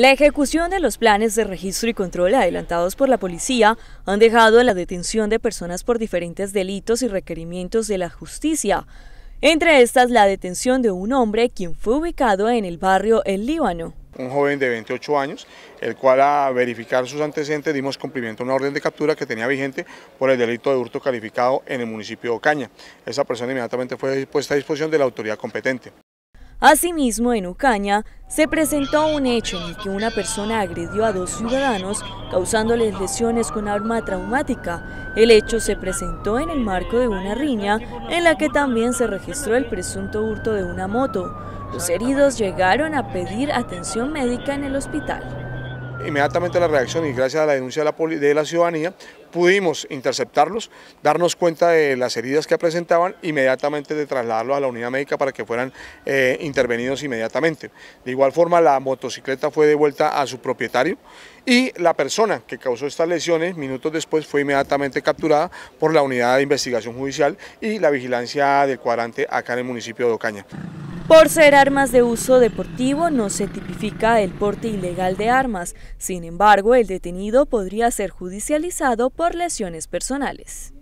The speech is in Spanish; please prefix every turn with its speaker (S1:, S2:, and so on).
S1: La ejecución de los planes de registro y control adelantados por la policía han dejado la detención de personas por diferentes delitos y requerimientos de la justicia. Entre estas, la detención de un hombre quien fue ubicado en el barrio El Líbano.
S2: Un joven de 28 años, el cual a verificar sus antecedentes dimos cumplimiento a una orden de captura que tenía vigente por el delito de hurto calificado en el municipio de Ocaña. Esa persona inmediatamente fue puesta a disposición de la autoridad competente.
S1: Asimismo, en Ucaña se presentó un hecho en el que una persona agredió a dos ciudadanos causándoles lesiones con arma traumática. El hecho se presentó en el marco de una riña en la que también se registró el presunto hurto de una moto. Los heridos llegaron a pedir atención médica en el hospital
S2: inmediatamente la reacción y gracias a la denuncia de la, ciudadanía pudimos interceptarlos, darnos cuenta de las heridas que presentaban, inmediatamente de trasladarlos a la unidad médica para que fueran eh, intervenidos inmediatamente. De igual forma la motocicleta fue devuelta a su propietario y la persona que causó estas lesiones minutos después fue inmediatamente capturada por la unidad de investigación judicial y la vigilancia del cuadrante acá en el municipio de Ocaña.
S1: Por ser armas de uso deportivo no se tipifica el porte ilegal de armas, sin embargo el detenido podría ser judicializado por lesiones personales.